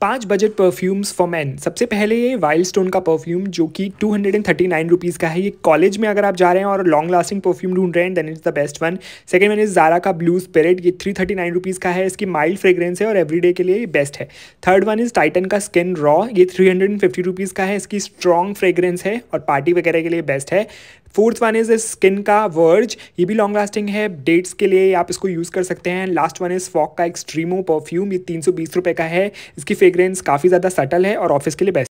पांच budget perfumes for man सबसे पहले ये वाइल्ड स्टोन का परफ्यूम जो कि two hundred and thirty nine rupees का है ये कॉलेज में अगर आप जा रहे हैं और लॉन्ग लास्टिंग परफ्यूम ढूंढ रहे हैं then is the best one second one is Zara का ब्लू स्पिरिट ये थ्री थर्टी नाइन रुपीज़ का है इसकी माइल्ड फ्रेग्रेंस है और एवरीडे के लिए ये बेस्ट है थर्ड वन इज़ टाइटन का स्किन रॉ ये three hundred and fifty rupees का है इसकी स्ट्रॉन्ग फ्रेग्रेंस है और पार्टी वगैरह के लिए बेस्ट है फोर्थ वन इज स्किन का वर्ज ये भी लॉन्ग लास्टिंग है डेट्स के लिए आप इसको यूज़ कर सकते हैं लास्ट वन इज फॉक का एक्सट्रीमो परफ्यूम ये तीन सौ बीस रुपए का है इसकी फ्रेग्रेंस काफ़ी ज़्यादा सटल है और ऑफिस के लिए बेस्ट